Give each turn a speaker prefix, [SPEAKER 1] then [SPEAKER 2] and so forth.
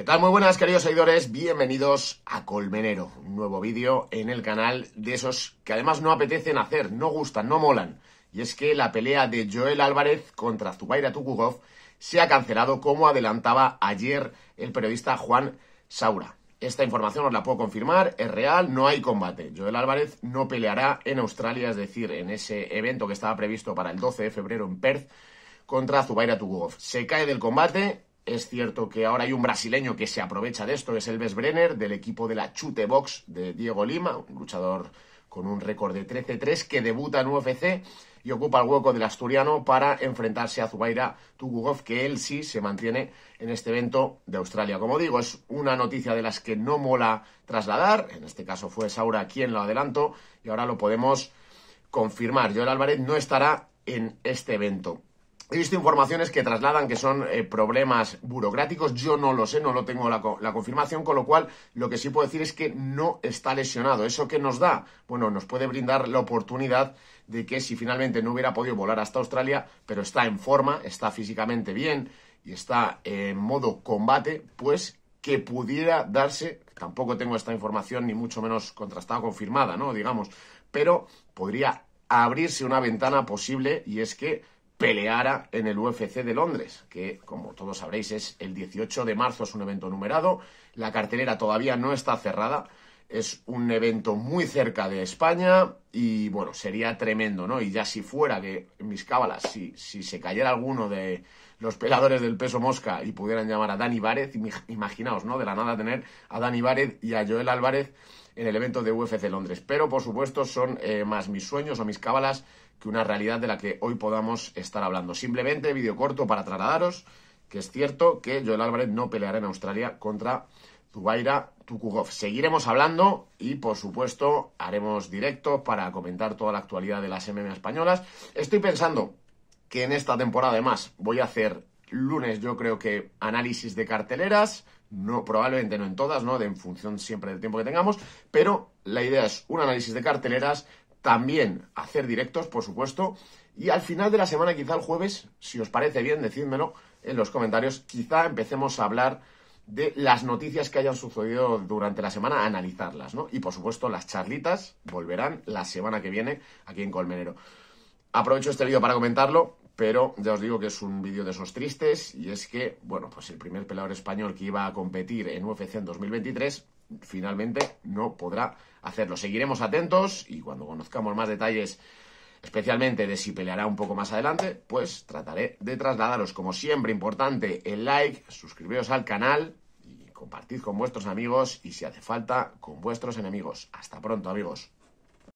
[SPEAKER 1] ¿Qué tal? Muy buenas queridos seguidores, bienvenidos a Colmenero, un nuevo vídeo en el canal de esos que además no apetecen hacer, no gustan, no molan. Y es que la pelea de Joel Álvarez contra Zubaira Tukugov se ha cancelado como adelantaba ayer el periodista Juan Saura. Esta información os la puedo confirmar, es real, no hay combate. Joel Álvarez no peleará en Australia, es decir, en ese evento que estaba previsto para el 12 de febrero en Perth contra Zubaira Tugov. Se cae del combate es cierto que ahora hay un brasileño que se aprovecha de esto, es Elves Brenner, del equipo de la Chute Box de Diego Lima, un luchador con un récord de 13-3 que debuta en UFC y ocupa el hueco del asturiano para enfrentarse a Zubaira Tugugov, que él sí se mantiene en este evento de Australia. Como digo, es una noticia de las que no mola trasladar. En este caso fue Saura quien lo adelantó y ahora lo podemos confirmar. Joel Álvarez no estará en este evento. He visto informaciones que trasladan que son eh, problemas burocráticos. Yo no lo sé, no lo tengo la, confirmación, con lo cual lo que sí puedo decir es que no está lesionado. ¿Eso qué nos da? Bueno, nos puede brindar la oportunidad de que si finalmente no hubiera podido volar hasta Australia, pero está en forma, está físicamente bien y está en modo combate, pues que pudiera darse, tampoco tengo esta información ni mucho menos contrastada, o confirmada, ¿no? Digamos, pero podría abrirse una ventana posible y es que peleara en el UFC de Londres, que como todos sabréis es el 18 de marzo, es un evento numerado, la cartelera todavía no está cerrada, es un evento muy cerca de España y bueno, sería tremendo, ¿no? Y ya si fuera que mis cábalas, si, se cayera alguno de los peladores del peso mosca y pudieran llamar a Dani Bárez, imaginaos, ¿no? De la nada tener a Dani Bárez y a Joel Álvarez en el evento de UFC Londres. Pero por supuesto son eh, más mis sueños o mis cábalas que una realidad de la que hoy podamos estar hablando. Simplemente vídeo corto para trasladaros que es cierto que Joel Álvarez no peleará en Australia contra Zubaira Tukugov. Seguiremos hablando y, por supuesto, haremos directo para comentar toda la actualidad de las MMA españolas. Estoy pensando que en esta temporada, además, voy a hacer lunes, yo creo que análisis de carteleras. No, probablemente no en todas, ¿no? en función siempre del tiempo que tengamos. Pero la idea es un análisis de carteleras, también hacer directos, por supuesto. Y al final de la semana, quizá el jueves, si os parece bien, decídmelo en los comentarios, quizá empecemos a hablar de las noticias que hayan sucedido durante la semana, analizarlas, ¿no? Y por supuesto, las charlitas volverán la semana que viene aquí en Colmenero. Aprovecho este vídeo para comentarlo, pero ya os digo que es un vídeo de esos tristes y es que, bueno, pues el primer peleador español que iba a competir en UFC en 2023 finalmente no podrá hacerlo. Seguiremos atentos y cuando conozcamos más detalles, especialmente de si peleará un poco más adelante, pues trataré de trasladaros. Como siempre, importante el like, suscribiros al canal compartid con vuestros amigos y si hace falta, con vuestros enemigos. Hasta pronto amigos.